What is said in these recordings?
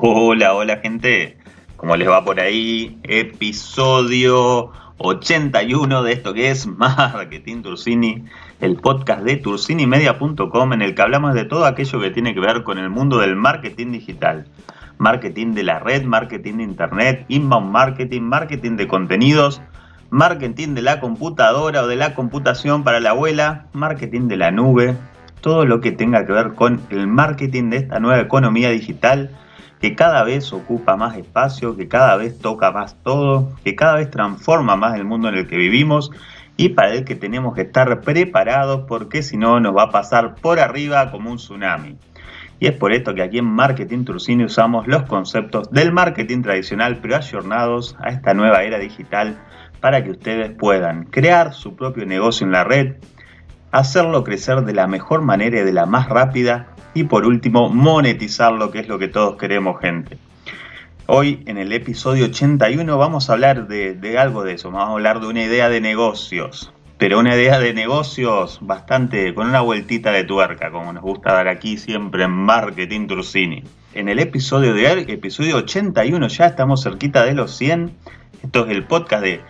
Hola, hola gente, ¿cómo les va por ahí? Episodio 81 de esto que es Marketing Tursini, el podcast de tursinimedia.com en el que hablamos de todo aquello que tiene que ver con el mundo del marketing digital. Marketing de la red, marketing de internet, inbound marketing, marketing de contenidos, marketing de la computadora o de la computación para la abuela, marketing de la nube, todo lo que tenga que ver con el marketing de esta nueva economía digital que cada vez ocupa más espacio, que cada vez toca más todo, que cada vez transforma más el mundo en el que vivimos y para el que tenemos que estar preparados porque si no nos va a pasar por arriba como un tsunami. Y es por esto que aquí en Marketing Turcini usamos los conceptos del marketing tradicional pero ayornados a esta nueva era digital para que ustedes puedan crear su propio negocio en la red, hacerlo crecer de la mejor manera y de la más rápida y por último monetizar lo que es lo que todos queremos, gente. Hoy en el episodio 81 vamos a hablar de, algo de eso, vamos a hablar de una idea de negocios, pero una idea de negocios bastante con una vueltita de tuerca, como nos gusta dar aquí siempre en Marketing Tursini. En el episodio de hoy, episodio 81, ya estamos cerquita de los 100. Esto es el podcast de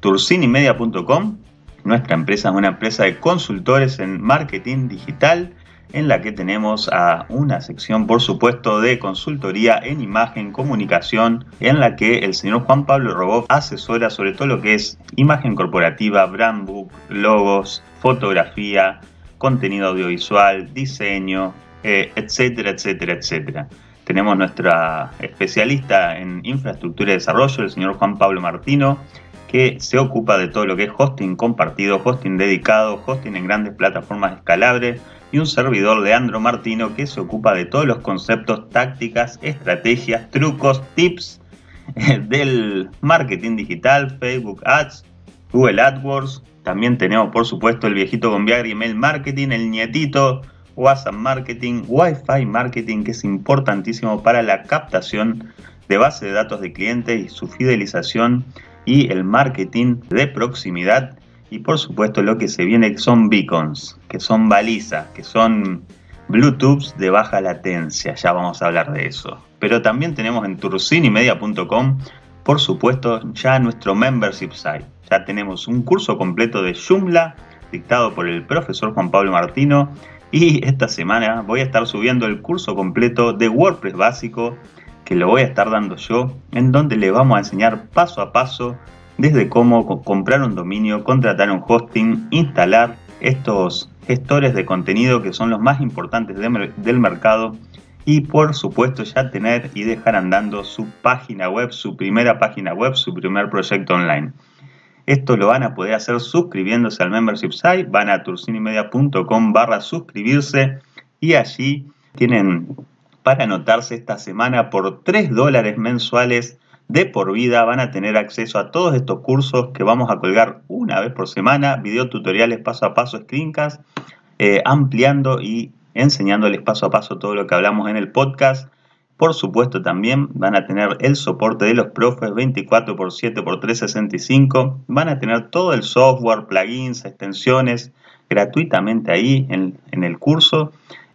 turcinimedia.com. Nuestra empresa es una empresa de consultores en marketing digital en la que tenemos a una sección, por supuesto, de consultoría en imagen, comunicación, en la que el señor Juan Pablo Robó asesora sobre todo lo que es imagen corporativa, brand book, logos, fotografía, contenido audiovisual, diseño, eh, etcétera, etcétera, etcétera. Tenemos nuestra especialista en infraestructura y desarrollo, el señor Juan Pablo Martino, que se ocupa de todo lo que es hosting compartido, hosting dedicado, hosting en grandes plataformas escalables, y un servidor Leandro Martino que se ocupa de todos los conceptos, tácticas, estrategias, trucos, tips eh, del marketing digital, Facebook Ads, Google AdWords. También tenemos por supuesto el viejito con Viagra Email Marketing, el nietito, WhatsApp Marketing, Wi-Fi Marketing que es importantísimo para la captación de base de datos de clientes y su fidelización y el marketing de proximidad y por supuesto lo que se viene son beacons, que son balizas, que son Bluetooth de baja latencia, ya vamos a hablar de eso. Pero también tenemos en turcinimedia.com, por supuesto, ya nuestro membership site. Ya tenemos un curso completo de Joomla, dictado por el profesor Juan Pablo Martino. Y esta semana voy a estar subiendo el curso completo de WordPress básico, que lo voy a estar dando yo, en donde le vamos a enseñar paso a paso desde cómo comprar un dominio, contratar un hosting, instalar estos gestores de contenido que son los más importantes del mercado y por supuesto ya tener y dejar andando su página web, su primera página web, su primer proyecto online. Esto lo van a poder hacer suscribiéndose al membership site, van a turcinimedia.com barra suscribirse y allí tienen para anotarse esta semana por 3 dólares mensuales de por vida van a tener acceso a todos estos cursos que vamos a colgar una vez por semana, videotutoriales paso a paso, screencast, eh, ampliando y enseñándoles paso a paso todo lo que hablamos en el podcast. Por supuesto también van a tener el soporte de los profes 24x7x365, van a tener todo el software, plugins, extensiones gratuitamente ahí en el curso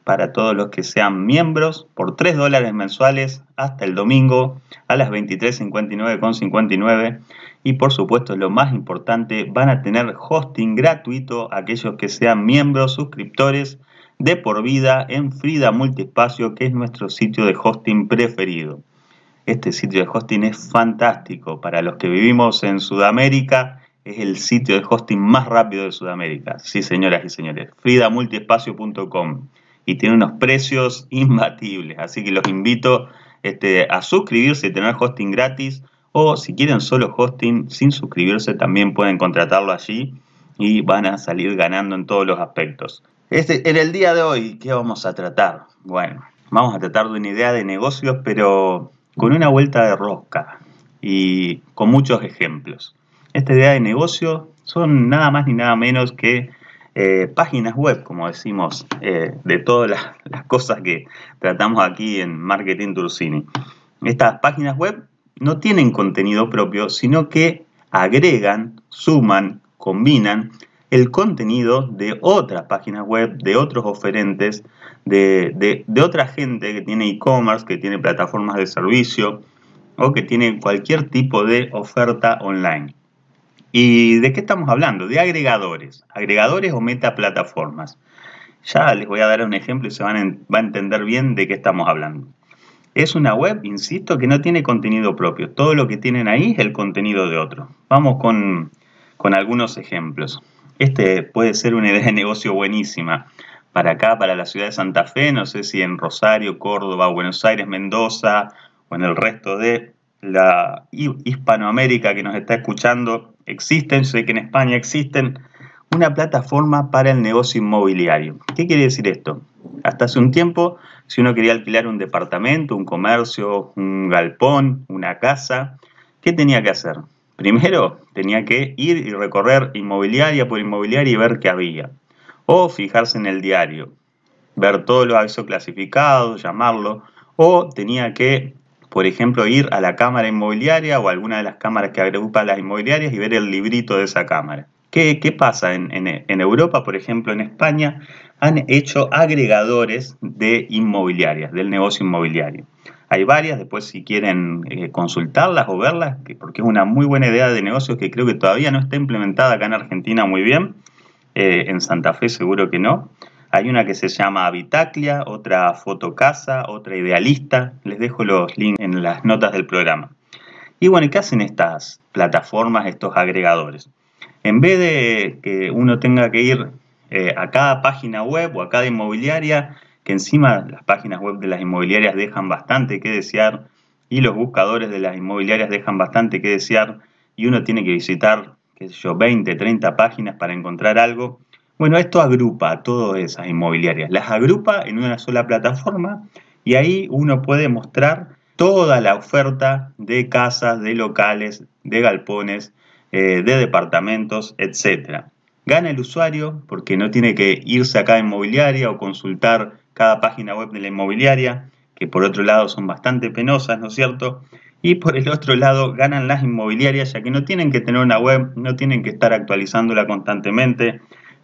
para todos los que sean miembros por 3 dólares mensuales hasta el domingo a las 23.59.59 59. y por supuesto lo más importante van a tener hosting gratuito aquellos que sean miembros suscriptores de por vida en Frida Multiespacio que es nuestro sitio de hosting preferido. Este sitio de hosting es fantástico para los que vivimos en Sudamérica es el sitio de hosting más rápido de Sudamérica. Sí, señoras y señores, fridamultiespacio.com y tiene unos precios imbatibles. Así que los invito este, a suscribirse y tener hosting gratis. O si quieren solo hosting sin suscribirse, también pueden contratarlo allí y van a salir ganando en todos los aspectos. Este, en el día de hoy, ¿qué vamos a tratar? Bueno, vamos a tratar de una idea de negocios, pero con una vuelta de rosca y con muchos ejemplos. Esta idea de negocio son nada más ni nada menos que eh, páginas web, como decimos, eh, de todas las, cosas que tratamos aquí en Marketing Turcini. Estas páginas web no tienen contenido propio, sino que agregan, suman, combinan el contenido de otras páginas web, de otros oferentes, de otra gente que tiene e-commerce, que tiene plataformas de servicio o que tiene cualquier tipo de oferta online. ¿Y de qué estamos hablando? De agregadores, agregadores o metaplataformas. Ya les voy a dar un ejemplo y se van a entender bien de qué estamos hablando. Es una web, insisto, que no tiene contenido propio. Todo lo que tienen ahí es el contenido de otro. Vamos con, con algunos ejemplos. Este puede ser una idea de negocio buenísima. Para acá, para la ciudad de Santa Fe, no sé si en Rosario, Córdoba, Buenos Aires, Mendoza o en el resto de la Hispanoamérica que nos está escuchando, existen, sé que en España existen, una plataforma para el negocio inmobiliario. ¿Qué quiere decir esto? Hasta hace un tiempo, si uno quería alquilar un departamento, un comercio, un galpón, una casa, ¿qué tenía que hacer? Primero, tenía que ir y recorrer inmobiliaria por inmobiliaria y ver qué había. O fijarse en el diario, ver todos los avisos clasificados, llamarlo. O tenía que por ejemplo, ir a la cámara inmobiliaria o alguna de las cámaras que agrupa las inmobiliarias y ver el librito de esa cámara. ¿Qué, pasa? En, Europa, por ejemplo, en España, han hecho agregadores de inmobiliarias, del negocio inmobiliario. Hay varias, después si quieren eh, consultarlas o verlas, porque es una muy buena idea de negocios que creo que todavía no está implementada acá en Argentina muy bien. Eh, en Santa Fe seguro que no. Hay una que se llama Habitaclia, otra Fotocasa, otra Idealista. Les dejo los links en las notas del programa. Y bueno, ¿qué hacen estas plataformas, estos agregadores? En vez de que uno tenga que ir eh, a cada página web o a cada inmobiliaria, que encima las páginas web de las inmobiliarias dejan bastante que desear y los buscadores de las inmobiliarias dejan bastante que desear y uno tiene que visitar, qué sé yo, 20, 30 páginas para encontrar algo, bueno, esto agrupa a todas esas inmobiliarias, las agrupa en una sola plataforma y ahí uno puede mostrar toda la oferta de casas, de locales, de galpones, eh, de departamentos, etc. Gana el usuario porque no tiene que irse a cada inmobiliaria o consultar cada página web de la inmobiliaria, que por otro lado son bastante penosas, ¿no es cierto? Y por el otro lado ganan las inmobiliarias ya que no tienen que tener una web, no tienen que estar actualizándola constantemente,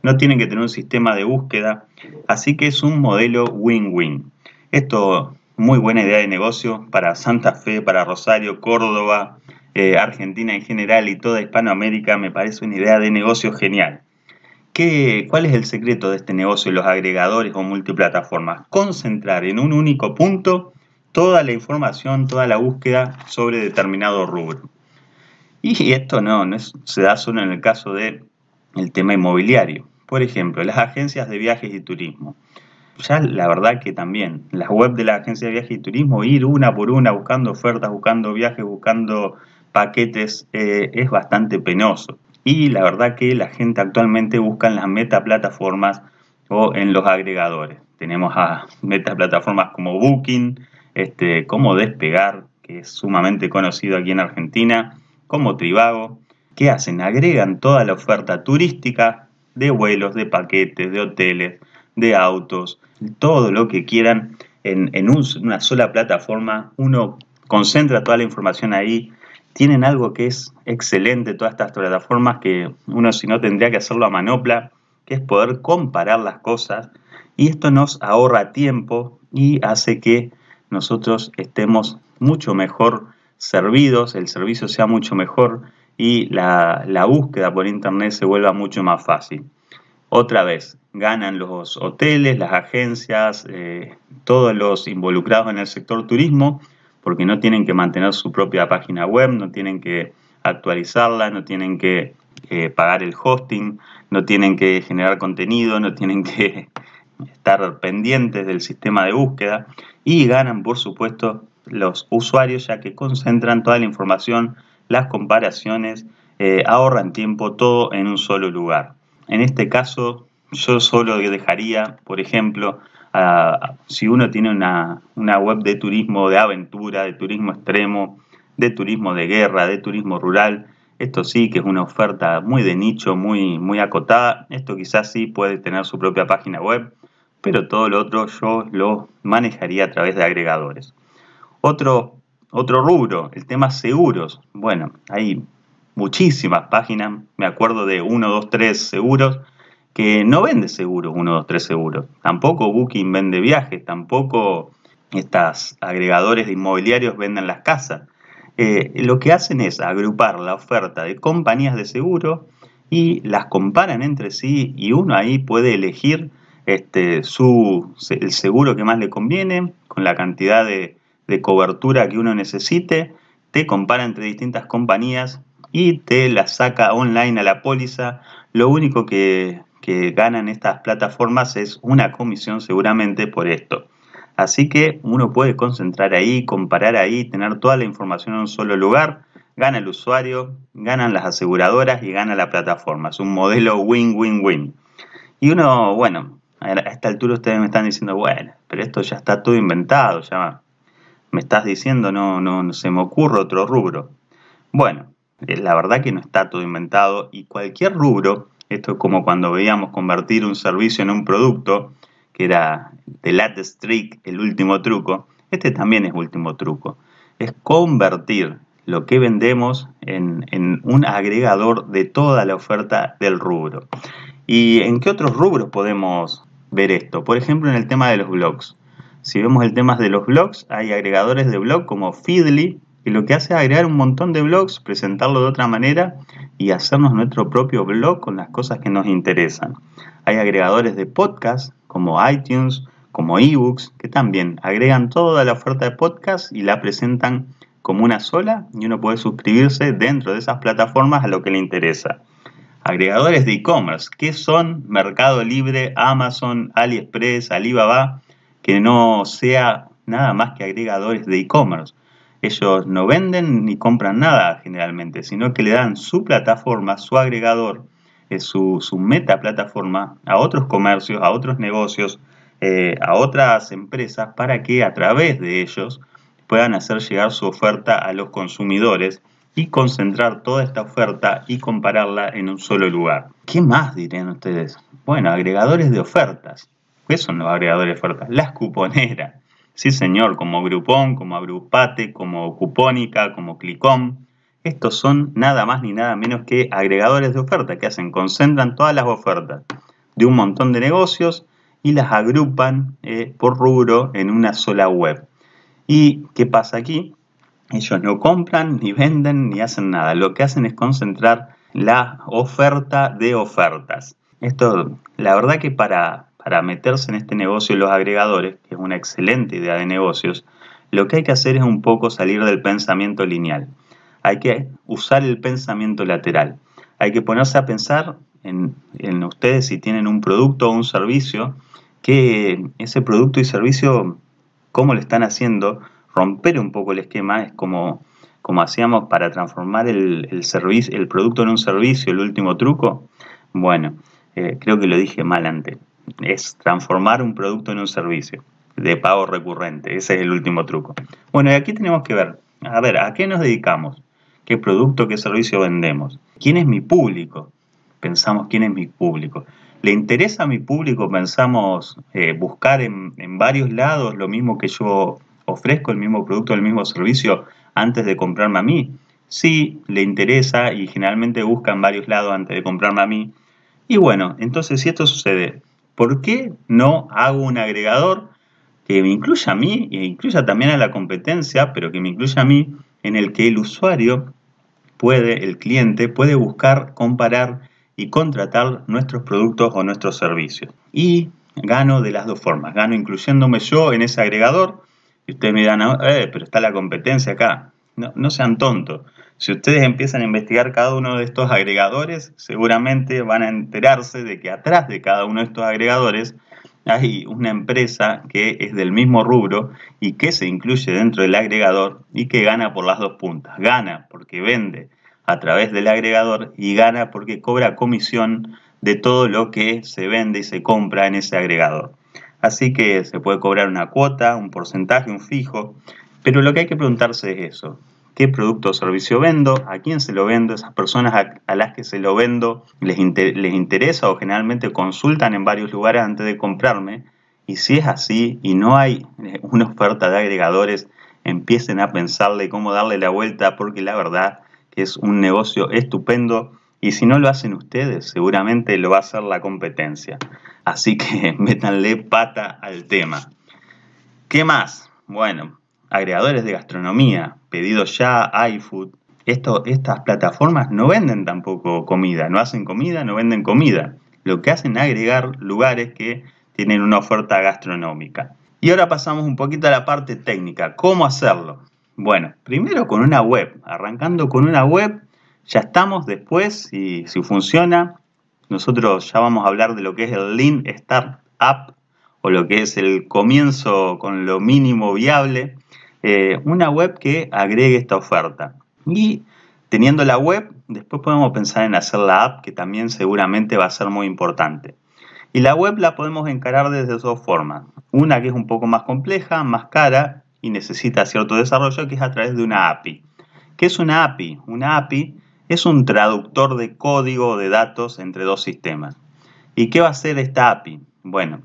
no tienen que tener un sistema de búsqueda, así que es un modelo win-win. Esto, muy buena idea de negocio para Santa Fe, para Rosario, Córdoba, eh, Argentina en general y toda Hispanoamérica, me parece una idea de negocio genial. ¿Qué, ¿Cuál es el secreto de este negocio y los agregadores o multiplataformas? Concentrar en un único punto toda la información, toda la búsqueda sobre determinado rubro. Y esto no, no se da solo en el caso del tema inmobiliario. Por ejemplo, las agencias de viajes y turismo. Ya la verdad que también, las web de las agencias de viajes y turismo, ir una por una buscando ofertas, buscando viajes, buscando paquetes, eh, es bastante penoso. Y la verdad que la gente actualmente busca en las metaplataformas o en los agregadores. Tenemos a metaplataformas como Booking, este, como Despegar, que es sumamente conocido aquí en Argentina, como Tribago. ¿Qué hacen? Agregan toda la oferta turística de vuelos, de paquetes, de hoteles, de autos, todo lo que quieran en, una sola plataforma. Uno concentra toda la información ahí. Tienen algo que es excelente todas estas plataformas que uno si no tendría que hacerlo a manopla, que es poder comparar las cosas. Y esto nos ahorra tiempo y hace que nosotros estemos mucho mejor servidos, el servicio sea mucho mejor y la, búsqueda por Internet se vuelva mucho más fácil. Otra vez, ganan los hoteles, las agencias, eh, todos los involucrados en el sector turismo, porque no tienen que mantener su propia página web, no tienen que actualizarla, no tienen que eh, pagar el hosting, no tienen que generar contenido, no tienen que estar pendientes del sistema de búsqueda y ganan, por supuesto, los usuarios ya que concentran toda la información las comparaciones, eh, ahorran tiempo, todo en un solo lugar. En este caso, yo solo dejaría, por ejemplo, si uno tiene una, web de turismo de aventura, de turismo extremo, de turismo de guerra, de turismo rural, esto sí que es una oferta muy de nicho, muy, muy acotada. Esto quizás sí puede tener su propia página web, pero todo lo otro yo lo manejaría a través de agregadores. Otro otro rubro, el tema seguros. Bueno, hay muchísimas páginas, me acuerdo de 1, 2, 3 seguros, que no vende seguros, 3 seguros. Tampoco Booking vende viajes, tampoco estas agregadores de inmobiliarios venden las casas. Eh, lo que hacen es agrupar la oferta de compañías de seguro y las comparan entre sí y uno ahí puede elegir este, su, el seguro que más le conviene con la cantidad de, de cobertura que uno necesite, te compara entre distintas compañías y te la saca online a la póliza. Lo único que, ganan estas plataformas es una comisión seguramente por esto. Así que uno puede concentrar ahí, comparar ahí, tener toda la información en un solo lugar. Gana el usuario, ganan las aseguradoras y gana la plataforma. Es un modelo win-win-win. Y uno, bueno, a esta altura ustedes me están diciendo, bueno, pero esto ya está todo inventado, ya me estás diciendo, no, no, se me ocurre otro rubro. Bueno, eh, la verdad que no está todo inventado y cualquier rubro, esto es como cuando veíamos convertir un servicio en un producto, que era The Latest Trick, el último truco, este también es último truco. Es convertir lo que vendemos en un agregador de toda la oferta del rubro. ¿Y en qué otros rubros podemos ver esto? Por ejemplo, en el tema de los blogs. Si vemos el tema de los blogs, hay agregadores de blog como Feedly, que lo que hace es agregar un montón de blogs, presentarlo de otra manera y hacernos nuestro propio blog con las cosas que nos interesan. Hay agregadores de podcast como iTunes, como ebooks, que también agregan toda la oferta de podcast y la presentan como una sola y uno puede suscribirse dentro de esas plataformas a lo que le interesa. Agregadores de e-commerce, que son Mercado Libre, Amazon, AliExpress, Alibaba, que no sea nada más que agregadores de e-commerce. Ellos no venden ni compran nada generalmente, sino que le dan su plataforma, su agregador, eh, su, meta plataforma a otros comercios, a otros negocios, eh, a otras empresas para que a través de ellos puedan hacer llegar su oferta a los consumidores y concentrar toda esta oferta y compararla en un solo lugar. ¿Qué más dirían ustedes? Bueno, agregadores de ofertas. ¿Qué son los agregadores de ofertas? Las cuponeras. Sí, señor, como Groupon, como Agrupate, como Cupónica, como Clicom. Estos son nada más ni nada menos que agregadores de ofertas que hacen, concentran todas las ofertas de un montón de negocios y las agrupan eh, por rubro en una sola web. ¿Y qué pasa aquí? Ellos no compran, ni venden, ni hacen nada. Lo que hacen es concentrar la oferta de ofertas. Esto, la verdad que para, para meterse en este negocio de los agregadores, que es una excelente idea de negocios, lo que hay que hacer es un poco salir del pensamiento lineal. Hay que usar el pensamiento lateral. Hay que ponerse a pensar en, ustedes si tienen un producto o un servicio, que ese producto y servicio, cómo lo están haciendo, romper un poco el esquema, es como, como hacíamos para transformar el, servicio, el producto en un servicio, el último truco. Bueno, eh, creo que lo dije mal antes es transformar un producto en un servicio de pago recurrente. Ese es el último truco. Bueno, y aquí tenemos que ver, a ver, ¿a qué nos dedicamos? ¿Qué producto, qué servicio vendemos? ¿Quién es mi público? Pensamos, ¿quién es mi público? ¿Le interesa a mi público, pensamos, eh, buscar en, en varios lados lo mismo que yo ofrezco, el mismo producto, el mismo servicio antes de comprarme a mí? si le interesa y generalmente busca en varios lados antes de comprarme a mí. Y bueno, entonces si esto sucede, ¿por qué no hago un agregador que me incluya a mí e incluya también a la competencia, pero que me incluya a mí, en el que el usuario puede, el cliente puede buscar, comparar y contratar nuestros productos o nuestros servicios? Y gano de las dos formas, gano incluyéndome yo en ese agregador, y ustedes me dirán, eh, pero está la competencia acá. No, no sean tontos. Si ustedes empiezan a investigar cada uno de estos agregadores, seguramente van a enterarse de que atrás de cada uno de estos agregadores hay una empresa que es del mismo rubro y que se incluye dentro del agregador y que gana por las dos puntas. Gana porque vende a través del agregador y gana porque cobra comisión de todo lo que se vende y se compra en ese agregador. Así que se puede cobrar una cuota, un porcentaje, un fijo, pero lo que hay que preguntarse es eso qué producto o servicio vendo, a quién se lo vendo, esas personas a, las que se lo vendo les, les interesa o generalmente consultan en varios lugares antes de comprarme. Y si es así y no hay eh, una oferta de agregadores, empiecen a pensarle cómo darle la vuelta porque la verdad que es un negocio estupendo y si no lo hacen ustedes seguramente lo va a hacer la competencia. Así que métanle pata al tema. ¿Qué más? Bueno, agregadores de gastronomía, pedido ya, iFood, esto, estas plataformas no venden tampoco comida, no hacen comida, no venden comida. Lo que hacen es agregar lugares que tienen una oferta gastronómica. Y ahora pasamos un poquito a la parte técnica, ¿cómo hacerlo? Bueno, primero con una web, arrancando con una web, ya estamos después, y si funciona, nosotros ya vamos a hablar de lo que es el Lean Startup o lo que es el comienzo con lo mínimo viable eh, una web que agregue esta oferta. Y teniendo la web, después podemos pensar en hacer la app, que también seguramente va a ser muy importante. Y la web la podemos encarar desde dos formas. Una que es un poco más compleja, más cara y necesita cierto desarrollo, que es a través de una API. ¿Qué es una API? Una API es un traductor de código de datos entre dos sistemas. ¿Y qué va a hacer esta API? Bueno,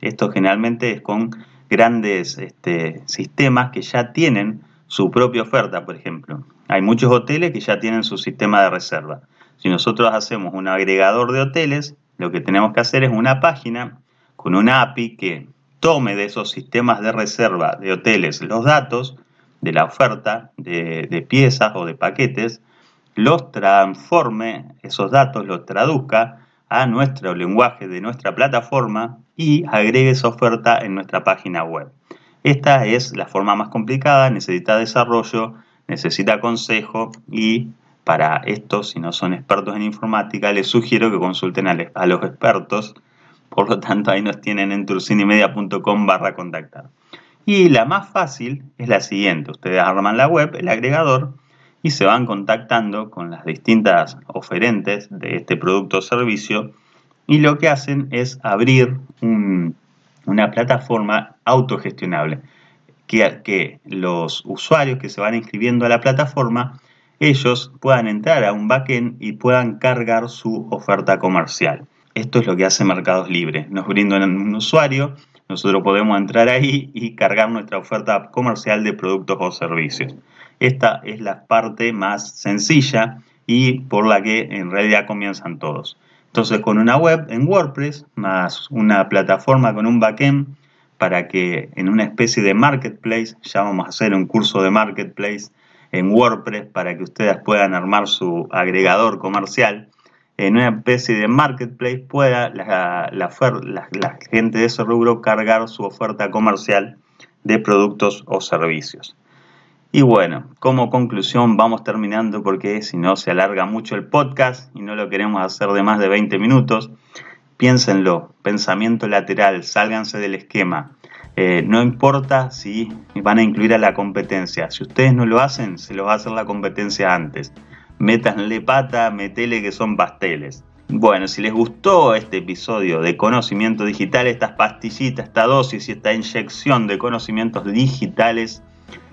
esto generalmente es con grandes este, sistemas que ya tienen su propia oferta, por ejemplo. Hay muchos hoteles que ya tienen su sistema de reserva. Si nosotros hacemos un agregador de hoteles, lo que tenemos que hacer es una página con una API que tome de esos sistemas de reserva de hoteles los datos de la oferta de piezas o de paquetes, los transforme, esos datos los traduzca a nuestro lenguaje de nuestra plataforma y agregue su oferta en nuestra página web. Esta es la forma más complicada, necesita desarrollo, necesita consejo y para esto, si no son expertos en informática, les sugiero que consulten a, los expertos. Por lo tanto, ahí nos tienen en turcinimedia.com barra contactar. Y la más fácil es la siguiente. Ustedes arman la web, el agregador, y se van contactando con las distintas oferentes de este producto o servicio y lo que hacen es abrir una plataforma autogestionable que, que los usuarios que se van inscribiendo a la plataforma ellos puedan entrar a un backend y puedan cargar su oferta comercial. Esto es lo que hace Mercados Libres. Nos brindan un usuario, nosotros podemos entrar ahí y cargar nuestra oferta comercial de productos o servicios. Esta es la parte más sencilla y por la que en realidad comienzan todos. Entonces con una web en WordPress más una plataforma con un backend para que en una especie de marketplace, ya vamos a hacer un curso de marketplace en WordPress para que ustedes puedan armar su agregador comercial, en una especie de marketplace pueda la, la gente de ese rubro cargar su oferta comercial de productos o servicios. Y bueno, como conclusión vamos terminando porque si no se alarga mucho el podcast y no lo queremos hacer de más de 20 minutos. Piénsenlo, pensamiento lateral, sálganse del esquema. Eh, no importa si van a incluir a la competencia. Si ustedes no lo hacen, se los va a hacer la competencia antes. Métanle pata, metele que son pasteles. Bueno, si les gustó este episodio de conocimiento digital, estas pastillitas, esta dosis y esta inyección de conocimientos digitales,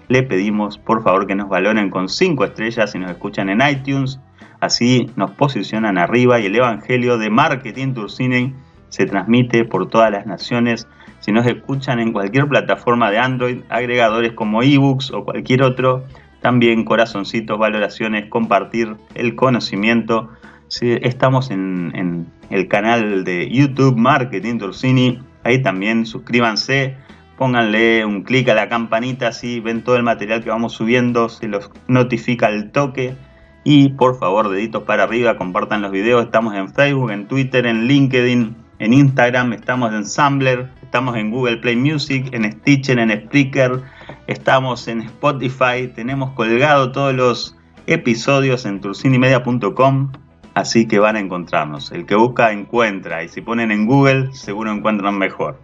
le pedimos por favor que nos valoren con 5 estrellas si nos escuchan en iTunes. Así nos posicionan arriba y el Evangelio de Marketing Turcine se transmite por todas las naciones. Si nos escuchan en cualquier plataforma de Android, agregadores como ebooks o cualquier otro, también corazoncitos, valoraciones, compartir el conocimiento. Si estamos en, el canal de YouTube Marketing Turcini, ahí también suscríbanse pónganle un clic a la campanita, así ven todo el material que vamos subiendo, se los notifica el toque. Y por favor, deditos para arriba, compartan los videos. Estamos en Facebook, en Twitter, en LinkedIn, en Instagram, estamos en Sambler, estamos en Google Play Music, en Stitcher, en Spreaker, estamos en Spotify. Tenemos colgado todos los episodios en turcinimedia.com. Así que van a encontrarnos. El que busca encuentra y si ponen en Google seguro encuentran mejor.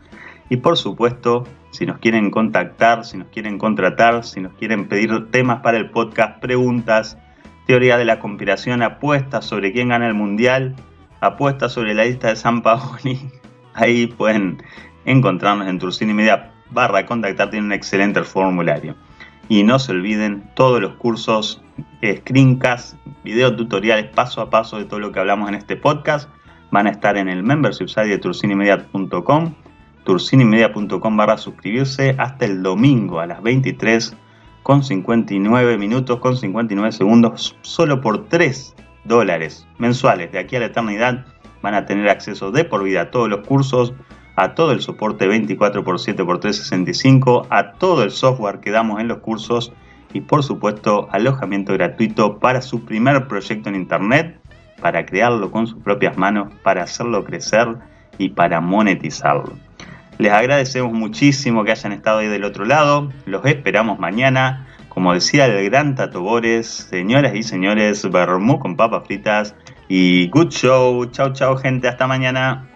Y por supuesto, si nos quieren contactar, si nos quieren contratar, si nos quieren pedir temas para el podcast, preguntas, teoría de la conspiración, apuestas sobre quién gana el mundial, apuestas sobre la lista de San Paoli, ahí pueden encontrarnos en Turcini Media barra contactar, tiene un excelente formulario. Y no se olviden todos los cursos, eh, screencasts, tutoriales, paso a paso de todo lo que hablamos en este podcast. Van a estar en el membership site de turcinimedia.com barra suscribirse hasta el domingo a las 23 con 59 minutos con 59 segundos solo por 3 dólares mensuales de aquí a la eternidad van a tener acceso de por vida a todos los cursos a todo el soporte 24x7x365 a todo el software que damos en los cursos y por supuesto alojamiento gratuito para su primer proyecto en internet para crearlo con sus propias manos para hacerlo crecer y para monetizarlo les agradecemos muchísimo que hayan estado ahí del otro lado. Los esperamos mañana. Como decía el gran Tatobores, señoras y señores, Bermú con papas fritas y good show. Chao, chao, gente. Hasta mañana.